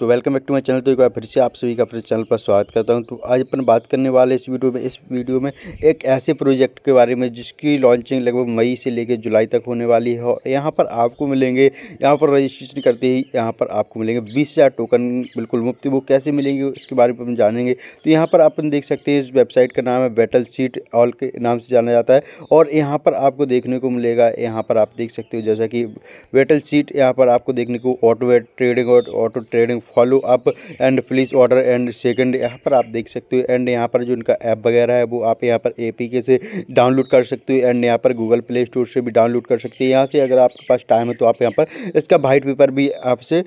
दोस्तों welcome back to my channel तो एक बार फिर से आप सभी का अपने चैनल पर स्वागत करता हूं तो आज अपन बात करने वाले इस वीडियो में इस वीडियो में एक ऐसे प्रोजेक्ट के बारे में जिसकी लॉन्चिंग लगभग मई से लेकर जुलाई तक होने वाली है और यहाँ पर आपको मिलेंगे यहाँ पर रजिस्ट्रेशन करते ही यहाँ पर आपको मिलेंगे बीस हज़ार टोकन बिल्कुल मुफ्त वो कैसे मिलेंगे उसके बारे में हम जानेंगे तो यहाँ पर अपन देख सकते हैं इस वेबसाइट का नाम है बैटल सीट ऑल के नाम से जाना जाता है और यहाँ पर आपको देखने को मिलेगा यहाँ पर आप देख सकते हो जैसा कि बैटल सीट यहाँ पर आपको देखने को ऑटो ट्रेडिंग और auto trading follow up and please order and second यहाँ पर आप देख सकते हो एंड यहाँ पर जो इनका ऐप वगैरह है वो आप यहाँ पर ए से डाउनलोड कर सकते हो एंड यहाँ पर गूगल प्ले स्टोर से भी डाउनलोड कर सकते हो यहाँ से अगर आपके पास टाइम है तो आप यहाँ पर इसका वाइट पेपर भी आपसे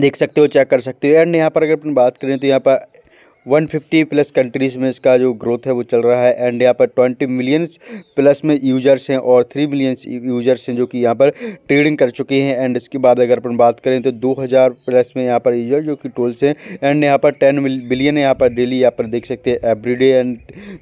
देख सकते हो चेक कर सकते हो एंड यहाँ पर अगर अपन बात करें तो यहाँ पर 150 प्लस कंट्रीज़ में इसका जो ग्रोथ है वो चल रहा है एंड यहाँ पर 20 मिलियंस प्लस में यूजर्स हैं और 3 मिलियंस यूजर्स हैं जो कि यहाँ पर ट्रेडिंग कर चुके हैं एंड इसके बाद अगर अपन बात करें तो 2000 प्लस में यहाँ पर यूजर जो कि टोल्स हैं एंड यहाँ पर 10 बिलियन यहाँ पर डेली यहाँ पर देख सकते हैं एवरी एंड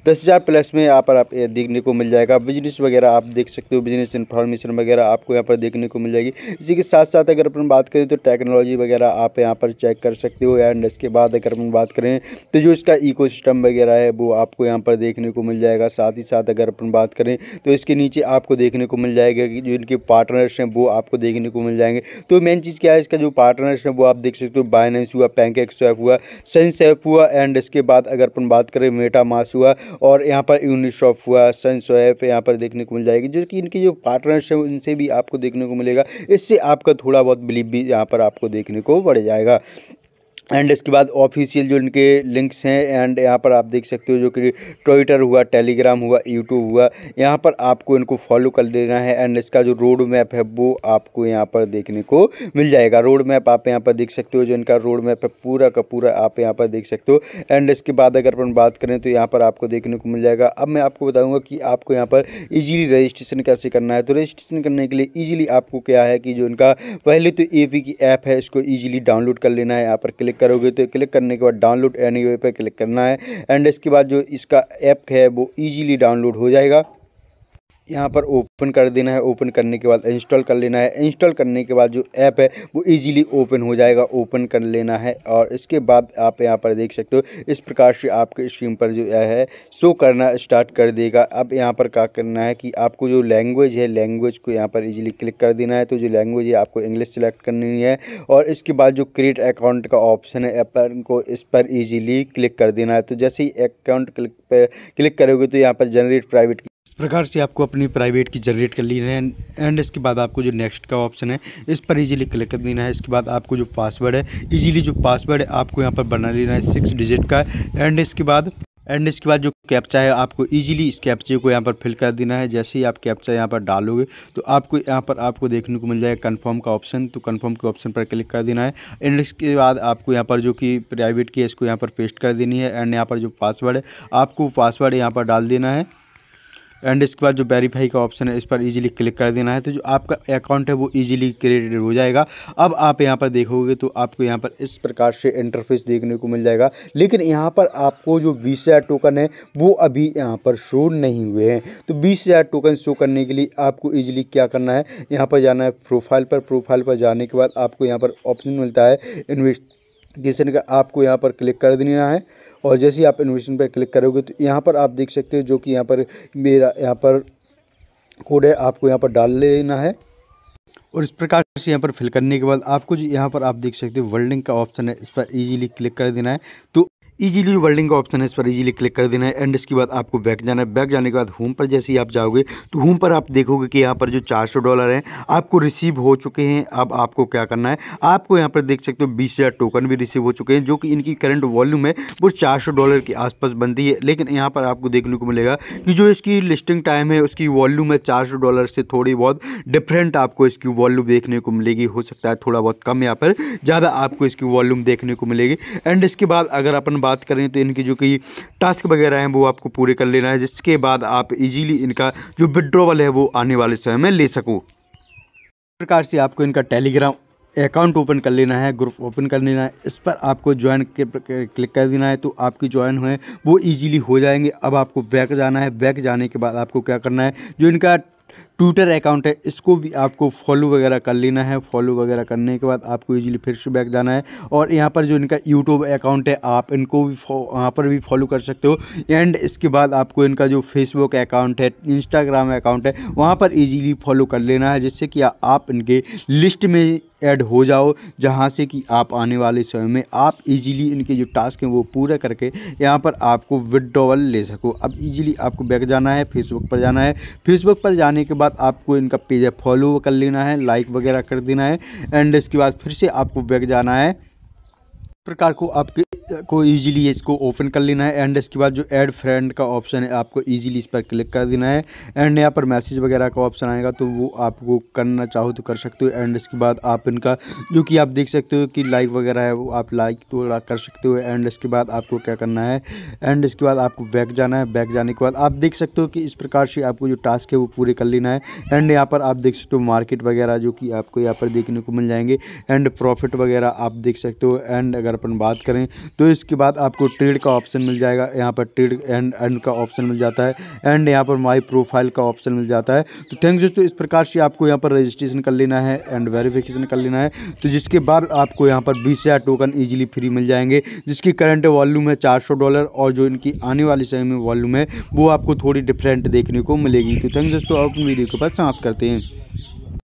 दस प्लस में यहाँ पर आप देखने को मिल जाएगा बिजनेस वगैरह आप देख सकते हो बिजनेस इन्फॉर्मेशन वगैरह आपको यहाँ पर देखने को मिल जाएगी इसी के साथ साथ अगर अपन बात करें तो टेक्नोलॉजी वगैरह आप यहाँ पर चेक कर सकते हो एंड इसके बाद अगर अपन बात करें तो जो इसका इको वगैरह है वो आपको यहाँ पर देखने को मिल जाएगा साथ ही साथ अगर अपन बात करें तो इसके नीचे आपको देखने को मिल जाएगा कि जो इनके पार्टनर्स हैं वो आपको देखने को मिल जाएंगे तो मेन चीज़ क्या है इसका जो पार्टनर्स हैं वो आप देख सकते हो बाइनेंस हुआ पैंक स्वैप हुआ सन स्वैप हुआ एंड इसके बाद अगर अपन बात करें मेटा मास हुआ और यहाँ पर यूनिशॉफ हुआ सन स्वैप यहाँ पर देखने को मिल जाएगी जो कि इनके जो पार्टनर्स हैं उनसे भी आपको देखने को मिलेगा इससे आपका थोड़ा बहुत बिलीव भी यहाँ पर आपको देखने को बढ़ जाएगा एंड इसके बाद ऑफिशियल जो इनके लिंक्स हैं एंड यहाँ पर आप देख सकते हो जो कि ट्विटर हुआ टेलीग्राम हुआ यूट्यूब हुआ यहाँ पर आपको इनको फॉलो कर लेना है एंड इसका जो रोड मैप है वो आपको यहाँ पर देखने को मिल जाएगा रोड मैप आप यहाँ पर देख सकते हो जो इनका रोड मैप है पूरा का पूरा आप यहाँ पर देख सकते हो एंड इसके बाद अगर अपन बात करें तो यहाँ पर आपको देखने को मिल जाएगा अब मैं आपको बताऊँगा कि आपको यहाँ पर ईजिली रजिस्ट्रेशन कैसे करना है तो रजिस्ट्रेशन करने के लिए ईजिली आपको क्या है कि जो इनका पहले तो ए की ऐप है इसको ईजिली डाउनलोड कर लेना है यहाँ पर क्लिक करोगे तो क्लिक करने के बाद डाउनलोड एनी पे क्लिक करना है एंड इसके बाद जो इसका ऐप है वो ईजिली डाउनलोड हो जाएगा यहाँ पर ओपन कर देना है ओपन करने के बाद इंस्टॉल कर लेना है इंस्टॉल करने के बाद जो ऐप है वो इजीली ओपन हो जाएगा ओपन कर लेना है और इसके बाद आप यहाँ पर देख सकते हो इस प्रकार से आपके स्क्रीन पर जो है शो करना स्टार्ट कर देगा अब यहाँ पर क्या करना है कि आपको जो लैंग्वेज है लैंग्वेज को यहाँ पर ईजिली क्लिक कर देना है तो जो लैंग्वेज है आपको इंग्लिश सेलेक्ट करनी है और इसके बाद जो क्रिएट अकाउंट का ऑप्शन है अपन को इस पर ईजिली क्लिक कर देना है तो जैसे ही अकाउंट क्लिक पर क्लिक करोगे तो यहाँ पर जनरेट प्राइवेट इस प्रकार से आपको अपनी प्राइवेट की जनरेट कर लेना है एंड इसके बाद आपको जो नेक्स्ट का ऑप्शन है इस पर इजीली क्लिक कर देना है इसके बाद आपको जो पासवर्ड है इजीली जो पासवर्ड है आपको यहाँ पर बना लेना है सिक्स डिजिट का एंड इसके बाद एंड इसके बाद जो कैप्चा है आपको इजीली इस कैप्चे को यहाँ पर फिल कर देना है जैसे ही आप कैप्चा यहाँ पर डालोगे तो आपको यहाँ पर आपको देखने को मिल जाएगा कंफर्म का ऑप्शन तो कंफर्म के ऑप्शन पर क्लिक कर देना है एंड इसके बाद आपको यहाँ पर जो कि प्राइवेट की है इसको यहाँ पर पेस्ट कर देनी है एंड यहाँ पर जो पासवर्ड है आपको पासवर्ड यहाँ पर डाल देना है एंड इसके बाद जो वेरीफाई का ऑप्शन है इस पर इजीली क्लिक कर देना है तो जो आपका अकाउंट है वो इजीली क्रिएटेड हो जाएगा अब आप यहाँ पर देखोगे तो आपको यहाँ पर इस प्रकार से इंटरफेस देखने को मिल जाएगा लेकिन यहाँ पर आपको जो बीस हज़ार टोकन है वो अभी यहाँ पर शो नहीं हुए हैं तो बीस हज़ार टोकन शो करने के लिए आपको ईजिली क्या करना है यहाँ पर जाना है प्रोफाइल पर प्रोफाइल पर जाने के बाद आपको यहाँ पर ऑप्शन मिलता है इन्वेस्ट किसी कि आपको यहाँ पर क्लिक कर देना है और जैसे ही आप इन्वेस्टमेंट पर क्लिक करोगे तो यहाँ पर आप देख सकते हो जो कि यहाँ पर मेरा यहाँ पर कोड है आपको यहाँ पर डाल लेना है और इस प्रकार से यहाँ पर फिल करने के बाद आपको जो यहाँ पर आप देख सकते हो वर्ल्डिंग का ऑप्शन है इस पर इजीली क्लिक कर देना है तो इजीली वर्ल्डिंग का ऑप्शन है इस पर इजीली क्लिक कर देना है एंड इसके बाद आपको बैक जाना है बैक जाने के बाद होम पर जैसे ही आप जाओगे तो होम पर आप देखोगे कि यहाँ पर जो चार सौ डॉलर हैं आपको रिसीव हो चुके हैं अब आपको क्या करना है आपको यहाँ पर देख सकते हो बीस हज़ार टोकन भी रिसीव हो चुके हैं जो कि इनकी करंट वॉल्यूम है वो चार सौ डॉलर के आसपास बनती है लेकिन यहाँ पर आपको देखने को मिलेगा कि जो इसकी लिस्टिंग टाइम है उसकी वॉल्यूम है चार सौ डॉलर से थोड़ी बहुत डिफरेंट आपको इसकी वॉल्यूम देखने को मिलेगी हो सकता है थोड़ा बहुत कम यहाँ पर ज़्यादा आपको इसकी वॉल्यूम देखने को मिलेगी एंड इसके बाद अगर अपन बात करें तो इनकी जो कि टास्क वगैरह हैं वो आपको पूरे कर लेना है जिसके बाद आप इजीली इनका जो विड्रोवल है वो आने वाले समय में ले सको प्रकार से आपको इनका टेलीग्राम अकाउंट ओपन कर लेना है ग्रुप ओपन कर लेना है इस पर आपको ज्वाइन क्लिक कर देना है तो आपकी ज्वाइन हुए वो इजीली हो जाएंगे अब आपको बैक जाना है बैक जाने के बाद आपको क्या करना है जो इनका ट्विटर अकाउंट है इसको भी आपको फॉलो वगैरह कर लेना है फॉलो वगैरह करने के बाद आपको इजीली फिर से बैक जाना है और यहाँ पर जो इनका यूट्यूब अकाउंट है आप इनको भी वहाँ पर भी फॉलो कर सकते हो एंड इसके बाद आपको इनका जो फेसबुक अकाउंट है इंस्टाग्राम अकाउंट है वहाँ पर ईजीली फॉलो कर लेना है जिससे कि आप इनके लिस्ट में ऐड हो जाओ जहाँ से कि आप आने वाले समय में आप इजीली इनके जो टास्क हैं वो पूरा करके यहाँ पर आपको विड्रॉवल ले सको अब इजीली आपको बैक जाना है फेसबुक पर जाना है फेसबुक पर जाने के बाद बाद आपको इनका पेज फॉलो कर लेना है लाइक वगैरह कर देना है एंड इसके बाद फिर से आपको बैग जाना है प्रकार को आपके को इजीली इसको ओपन कर लेना है एंड इसके बाद जो ऐड फ्रेंड का ऑप्शन है आपको इजीली इस पर क्लिक कर देना है एंड यहाँ पर मैसेज वगैरह का ऑप्शन आएगा तो वो आपको करना चाहो तो कर सकते हो एंड इसके बाद आप इनका जो कि आप देख सकते हो कि लाइक वगैरह है वो आप लाइक तो कर सकते हो एंड इसके बाद आपको क्या करना है एंड इसके बाद आपको बैक जाना है बैक जाने के बाद आप देख सकते हो कि इस प्रकार से आपको जो टास्क है वो पूरे कर लेना है एंड यहाँ पर आप देख सकते हो मार्केट वगैरह जो कि आपको यहाँ पर देखने को मिल जाएंगे एंड प्रॉफिट वगैरह आप देख सकते हो एंड अगर अपन बात करें तो इसके बाद आपको ट्रेड का ऑप्शन मिल जाएगा यहाँ पर ट्रेड एंड एंड का ऑप्शन मिल जाता है एंड यहाँ पर माई प्रोफाइल का ऑप्शन मिल जाता है तो थैंक्स दोस्तों इस प्रकार से आपको यहाँ पर रजिस्ट्रेशन कर लेना है एंड वेरीफिकेशन कर लेना है तो जिसके बाद आपको यहाँ पर बीस हज़ार टोकन ईजिली फ्री मिल जाएंगे जिसकी करंट वॉल्यूम है चार सौ डॉलर और जो इनकी आने वाली समय में वॉल्यूम है वो आपको थोड़ी डिफरेंट देखने को मिलेगी तो थैंक्स दोस्तों आप वीडियो के पास समाप्त करते हैं